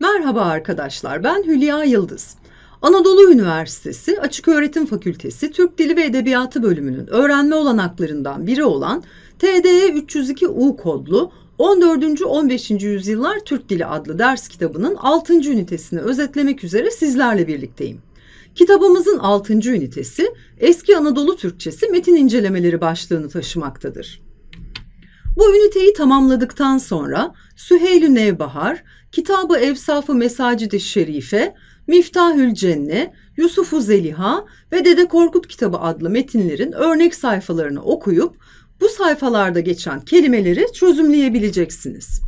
Merhaba arkadaşlar, ben Hülya Yıldız. Anadolu Üniversitesi Açık Öğretim Fakültesi Türk Dili ve Edebiyatı bölümünün öğrenme olanaklarından biri olan TDE 302U kodlu 14. 15. yüzyıllar Türk Dili adlı ders kitabının 6. ünitesini özetlemek üzere sizlerle birlikteyim. Kitabımızın 6. ünitesi Eski Anadolu Türkçesi metin incelemeleri başlığını taşımaktadır. Bu üniteyi tamamladıktan sonra Süheyl-i Nevbahar, Kitabı Evsafı Mesacid-i Şerife, Miftahül Cenne, Yusufu Zeliha ve Dede Korkut kitabı adlı metinlerin örnek sayfalarını okuyup bu sayfalarda geçen kelimeleri çözümleyebileceksiniz.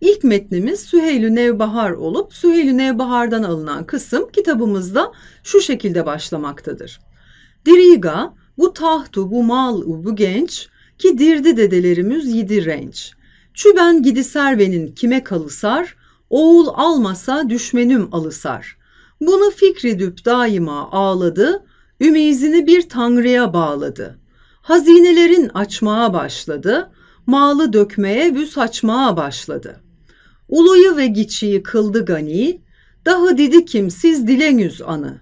İlk metnimiz Süheyl-i Nevbahar olup Süheyl-i Nevbahar'dan alınan kısım kitabımızda şu şekilde başlamaktadır. Diriga, bu tahtu, bu mal, bu genç, ki dirdi dedelerimiz yidi renç. Çüben gidi servenin kime kalısar, oğul almasa düşmenüm alısar. Bunu fikri düp daima ağladı, ümizini bir tanrıya bağladı. Hazinelerin açmaya başladı, malı dökmeye vüs açmaya başladı. Uluyu ve giçiyi kıldı gani, daha dedi kim siz dileniz anı.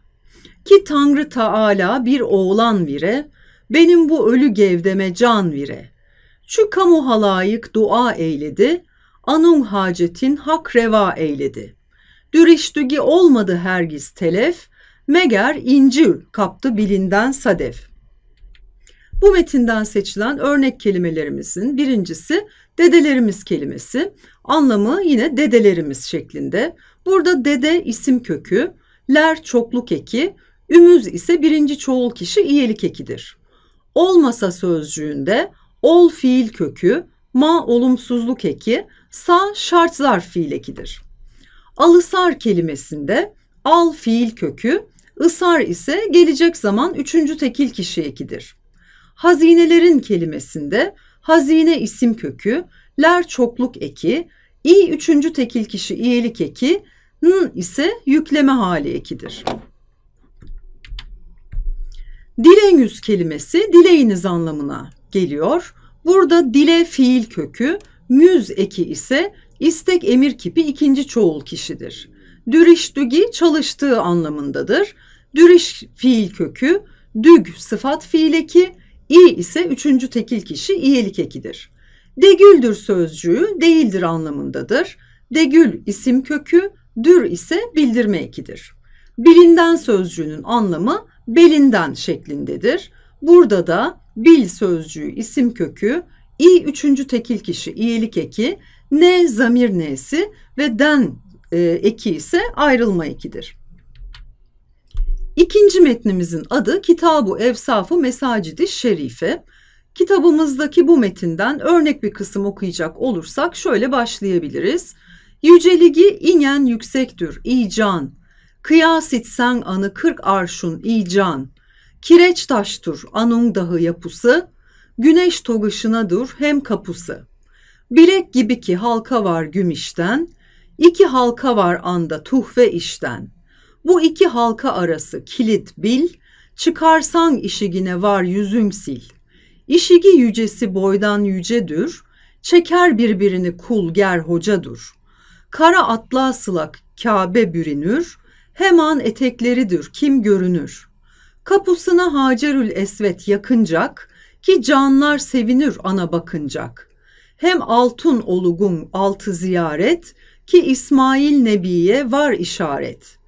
Ki Tanrı Taala bir oğlan vire, benim bu ölü gevdeme can vire. Şu kamu halayık dua eyledi, anun hacetin hak reva eyledi. dürüştügi olmadı hergiz telef, meger inci kaptı bilinden sadef. Bu metinden seçilen örnek kelimelerimizin birincisi dedelerimiz kelimesi. Anlamı yine dedelerimiz şeklinde. Burada dede isim kökü, ler çokluk eki, ümüz ise birinci çoğul kişi iyilik ekidir olmasa sözcüğünde ol fiil kökü, ma olumsuzluk eki, sa şart zarf fiil ekidir. Alısar kelimesinde al fiil kökü, ısar ise gelecek zaman üçüncü tekil kişi ekidir. Hazinelerin kelimesinde hazine isim kökü, ler çokluk eki, i üçüncü tekil kişi iyelik eki, n ise yükleme hali ekidir. Dileyüz kelimesi dileğiniz anlamına geliyor. Burada dile fiil kökü, müz eki ise istek emir kipi ikinci çoğul kişidir. Düriş dügi çalıştığı anlamındadır. Düriş fiil kökü, düg sıfat fiil eki, i ise üçüncü tekil kişi iyelik ekidir. Degüldür sözcüğü değildir anlamındadır. Degül isim kökü, dür ise bildirme ekidir. Bilinden sözcüğünün anlamı belinden şeklindedir. Burada da bil sözcüğü isim kökü i üçüncü tekil kişi iyilik eki ne zamir nesi ve den e, eki ise ayrılma ekidir. İkinci metnimizin adı Kitabu Efsafı Mesacidi Şerife. Kitabımızdaki bu metinden örnek bir kısım okuyacak olursak şöyle başlayabiliriz. Yüceligi inen yüksektür, ican, Kıyas etsen anı kırk arşun ican. Kireç taştur anun dahı yapısı. Güneş dur hem kapısı. Bilek gibi ki halka var gümüşten. iki halka var anda tuhfe işten. Bu iki halka arası kilit bil. Çıkarsan işigine var yüzüm sil. İşigi yücesi boydan yücedür. Çeker birbirini kul ger hocadur. Kara atla sılak Kabe bürünür, hemen etekleridir kim görünür. Kapısına Hacerül Esvet yakıncak ki canlar sevinir ana bakıncak. Hem altın olugum altı ziyaret ki İsmail Nebi'ye var işaret.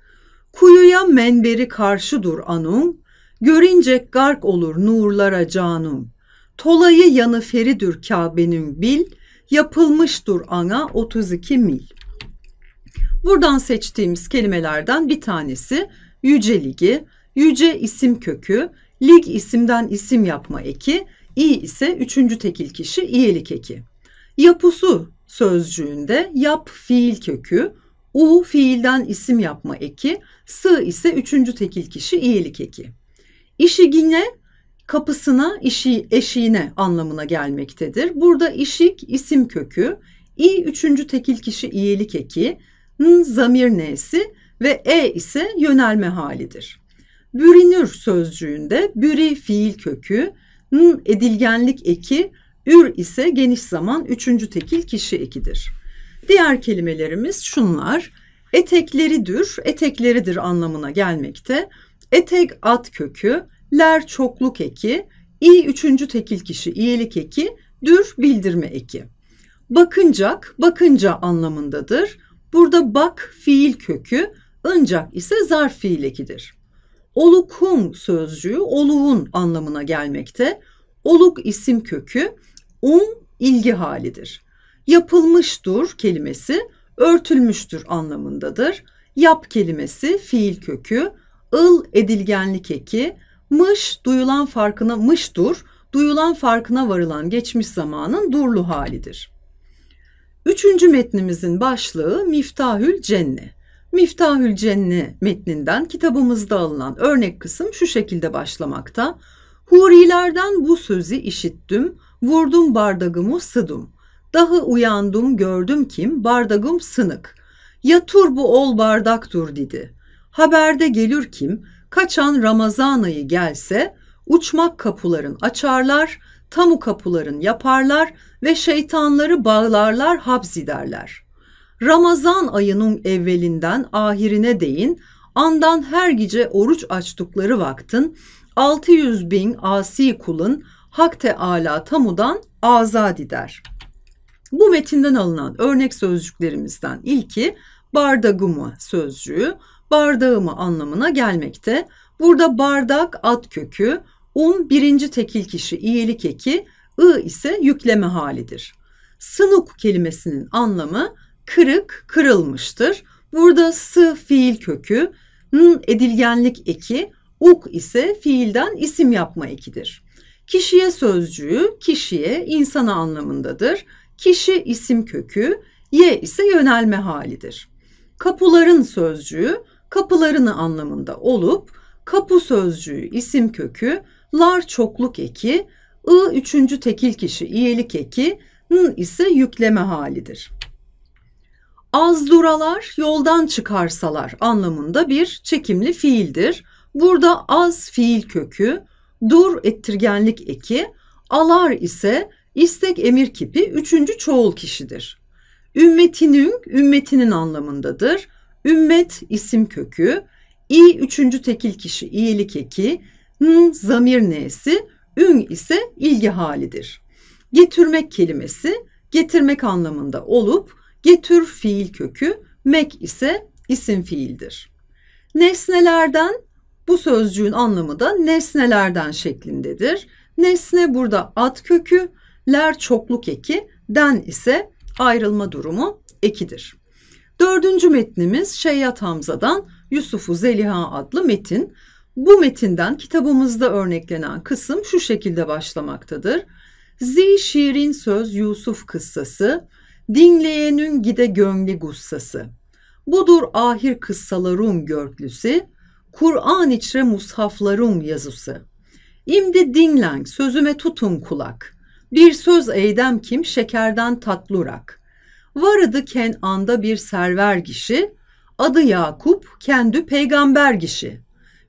Kuyuya menberi karşıdur anum, görünce gark olur nurlara canum. Tolayı yanı feridür Kabe'nin bil, yapılmıştur ana 32 mil.'' Buradan seçtiğimiz kelimelerden bir tanesi yüce ligi, yüce isim kökü, lig isimden isim yapma eki, i ise üçüncü tekil kişi iyelik eki. Yapusu sözcüğünde yap fiil kökü, u fiilden isim yapma eki, sı ise üçüncü tekil kişi iyelik eki. İşigine kapısına, işi, eşiğine anlamına gelmektedir. Burada işik isim kökü, i üçüncü tekil kişi iyelik eki, n zamir n'si ve e ise yönelme halidir. Bürünür sözcüğünde büri fiil kökü, n edilgenlik eki, ür ise geniş zaman üçüncü tekil kişi ekidir. Diğer kelimelerimiz şunlar. Etekleri dür, etekleridir anlamına gelmekte. Etek at kökü, ler çokluk eki, i üçüncü tekil kişi iyilik eki, dür bildirme eki. Bakıncak, bakınca anlamındadır. Burada bak fiil kökü, ancak ise zarf fiil ekidir. Olukum sözcüğü oluğun anlamına gelmekte. Oluk isim kökü, um ilgi halidir. Yapılmıştır kelimesi örtülmüştür anlamındadır. Yap kelimesi fiil kökü, ıl edilgenlik eki, mış duyulan farkına mıştur, duyulan farkına varılan geçmiş zamanın durlu halidir. Üçüncü metnimizin başlığı Miftahül Cenni. Miftahül Cenni metninden kitabımızda alınan örnek kısım şu şekilde başlamakta. Hurilerden bu sözü işittim, vurdum bardagımı sıdım. Daha uyandım gördüm kim, bardagım sınık. Ya bu ol bardak dur dedi. Haberde gelir kim, kaçan Ramazan ayı gelse, uçmak kapıların açarlar, tamu kapıların yaparlar ve şeytanları bağlarlar hapsiderler. Ramazan ayının evvelinden ahirine değin andan her gece oruç açtıkları vaktin 600 bin asi kulun Hak Teala tamudan azad eder. Bu metinden alınan örnek sözcüklerimizden ilki bardagımı sözcüğü bardağımı anlamına gelmekte. Burada bardak at kökü, Un birinci tekil kişi iyilik eki, ı ise yükleme halidir. Sınuk kelimesinin anlamı kırık, kırılmıştır. Burada sı fiil kökü, n edilgenlik eki, uk ise fiilden isim yapma ekidir. Kişiye sözcüğü kişiye, insana anlamındadır. Kişi isim kökü, ye ise yönelme halidir. Kapıların sözcüğü kapılarını anlamında olup Kapu sözcüğü isim kökü, lar çokluk eki, ı üçüncü tekil kişi iyelik eki, n ise yükleme halidir. Az duralar yoldan çıkarsalar anlamında bir çekimli fiildir. Burada az fiil kökü, dur ettirgenlik eki, alar ise istek emir kipi üçüncü çoğul kişidir. Ümmetinin ümmetinin anlamındadır. Ümmet isim kökü, İ üçüncü tekil kişi iyilik eki, n zamir n'si, ün ise ilgi halidir. Getürmek kelimesi getirmek anlamında olup getür fiil kökü, mek ise isim fiildir. Nesnelerden bu sözcüğün anlamı da nesnelerden şeklindedir. Nesne burada at kökü, ler çokluk eki, den ise ayrılma durumu ekidir. Dördüncü metnimiz Şeyyat Hamza'dan Yusufu Zeliha adlı metin. Bu metinden kitabımızda örneklenen kısım şu şekilde başlamaktadır. Zi şiirin söz Yusuf kıssası, dinleyenin gide gönlü gussası. Budur ahir kıssalarım görklüsü, Kur'an içre mushaflarım yazısı. İmdi dinlen, sözüme tutun kulak. Bir söz eydem kim şekerden tatlurak. Varıdı Kenan'da bir server kişi, adı Yakup, kendi peygamber kişi.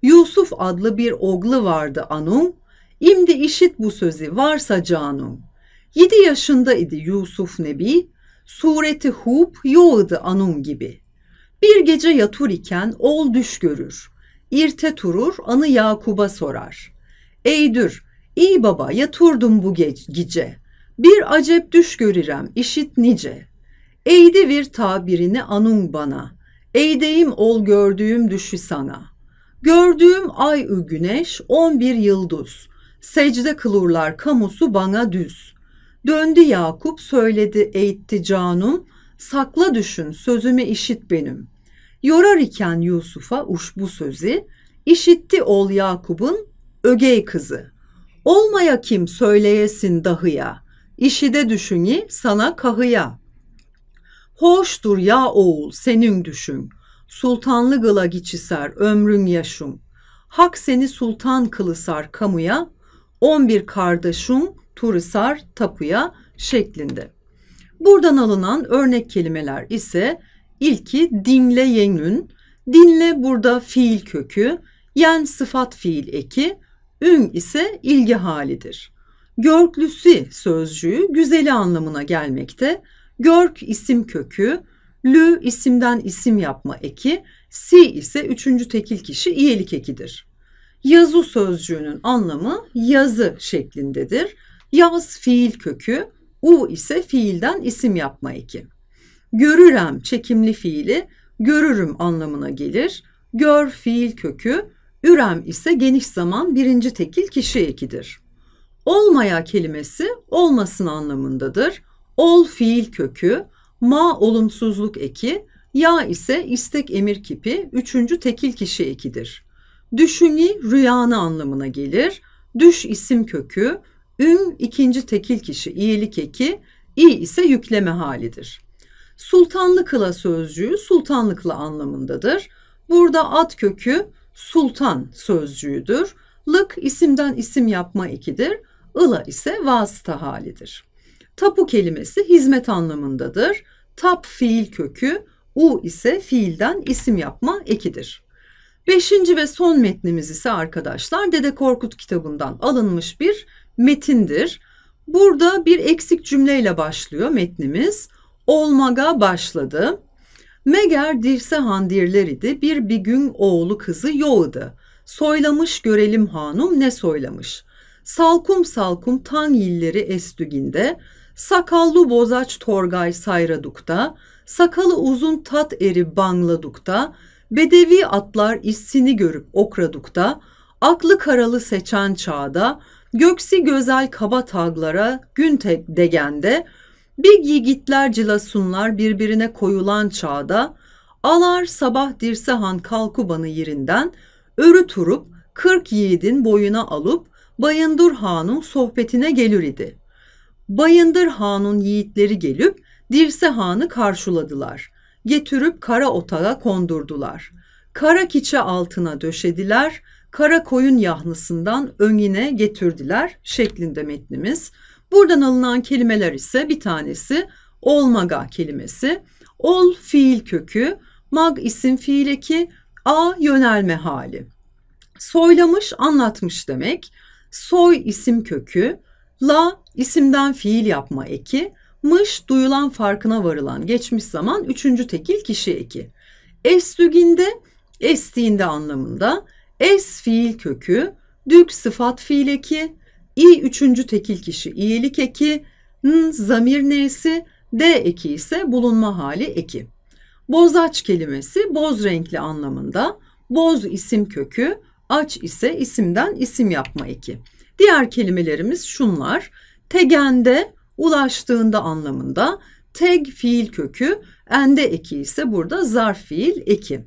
Yusuf adlı bir oğlu vardı Anum, imdi işit bu sözü varsa canım. Yedi yaşında idi Yusuf Nebi, sureti hub yoğdu Anum gibi. Bir gece yatur iken ol düş görür. İrte turur anı Yakub'a sorar. Eydür, iyi baba yaturdum bu gece. Bir acep düş görürem, işit nice.'' Eydi bir tabirini anun bana, eydeyim ol gördüğüm düşü sana. Gördüğüm ay ı güneş on bir yıldız, secde kılurlar kamusu bana düz. Döndü Yakup söyledi eğitti canum, sakla düşün sözümü işit benim. Yorar iken Yusuf'a uş bu sözü, işitti ol Yakup'un ögey kızı. Olmaya kim söyleyesin dahıya, İşide düşüni sana kahıya.'' Hoştur ya oğul senin düşün. Sultanlı gıla geçiser ömrün yaşum. Hak seni sultan kılısar kamuya. On bir kardeşum turisar tapuya şeklinde. Buradan alınan örnek kelimeler ise ilki dinle yenün. Dinle burada fiil kökü, yen sıfat fiil eki, ün ise ilgi halidir. Görklüsü sözcüğü güzeli anlamına gelmekte. Görk isim kökü, lü isimden isim yapma eki, si ise üçüncü tekil kişi iyelik ekidir. Yazı sözcüğünün anlamı yazı şeklindedir. Yaz fiil kökü, u ise fiilden isim yapma eki. Görürem çekimli fiili görürüm anlamına gelir. Gör fiil kökü, ürem ise geniş zaman birinci tekil kişi ekidir. Olmaya kelimesi olmasın anlamındadır. Ol fiil kökü, ma olumsuzluk eki, ya ise istek emir kipi, üçüncü tekil kişi ekidir. Düşüni rüyanı anlamına gelir. Düş isim kökü, ün ikinci tekil kişi iyilik eki, i ise yükleme halidir. Sultanlıkla sözcüğü sultanlıkla anlamındadır. Burada at kökü sultan sözcüğüdür. Lık isimden isim yapma ekidir. Ila ise vasıta halidir. Tapu kelimesi hizmet anlamındadır. Tap fiil kökü, u ise fiilden isim yapma ekidir. Beşinci ve son metnimiz ise arkadaşlar Dede Korkut kitabından alınmış bir metindir. Burada bir eksik cümleyle başlıyor metnimiz. Olmaga başladı. Meger dirse han idi, bir bir gün oğlu kızı yoğdu. Soylamış görelim hanum ne soylamış. Salkum salkum tan yilleri estüginde, sakallı bozaç Torgay Sayraduk'ta, sakalı uzun tat eri Bangladuk'ta, bedevi atlar işsini görüp Okraduk'ta, aklı karalı seçen çağda, göksi gözel kaba taglara gün tek degende, bir gigitler cilasunlar birbirine koyulan çağda, alar sabah dirsehan kalkubanı yerinden, örü turup kırk yiğidin boyuna alıp Bayındur hanın sohbetine gelir idi.'' Bayındır Han'un yiğitleri gelip Dirse Han'ı karşıladılar. getürüp kara otağa kondurdular. Kara kiçe altına döşediler. Kara koyun yahnısından önüne getirdiler şeklinde metnimiz. Buradan alınan kelimeler ise bir tanesi olmaga kelimesi. Ol fiil kökü, mag isim fiil eki, a yönelme hali. Soylamış anlatmış demek. Soy isim kökü, La isimden fiil yapma eki, mış duyulan farkına varılan geçmiş zaman üçüncü tekil kişi eki. Esdüginde estiğinde anlamında es fiil kökü, dük sıfat fiil eki, i üçüncü tekil kişi iyilik eki, n zamir nesi, d eki ise bulunma hali eki. Bozaç kelimesi boz renkli anlamında, boz isim kökü, aç ise isimden isim yapma eki. Diğer kelimelerimiz şunlar. Tegende ulaştığında anlamında teg fiil kökü, ende eki ise burada zarf fiil eki.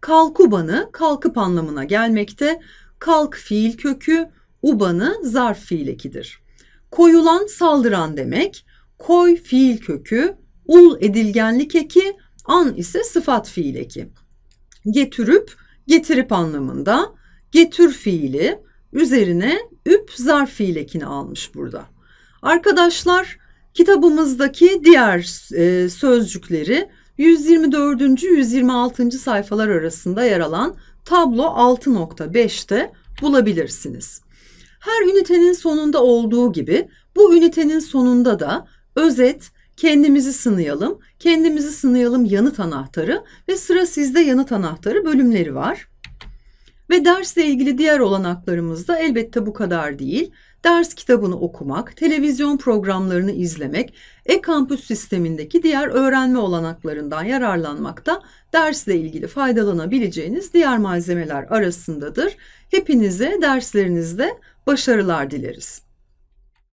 Kalkubanı kalkıp anlamına gelmekte. Kalk fiil kökü, ubanı zarf fiil ekidir. Koyulan saldıran demek. Koy fiil kökü, ul edilgenlik eki, an ise sıfat fiil eki. Getürüp getirip anlamında getür fiili, Üzerine üp zarf fiilekini almış burada. Arkadaşlar kitabımızdaki diğer e, sözcükleri 124. 126. sayfalar arasında yer alan tablo 6.5'te bulabilirsiniz. Her ünitenin sonunda olduğu gibi bu ünitenin sonunda da özet, kendimizi sınayalım, kendimizi sınayalım yanıt anahtarı ve sıra sizde yanıt anahtarı bölümleri var. Ve dersle ilgili diğer olanaklarımız da elbette bu kadar değil. Ders kitabını okumak, televizyon programlarını izlemek, e-kampüs sistemindeki diğer öğrenme olanaklarından yararlanmak da dersle ilgili faydalanabileceğiniz diğer malzemeler arasındadır. Hepinize derslerinizde başarılar dileriz.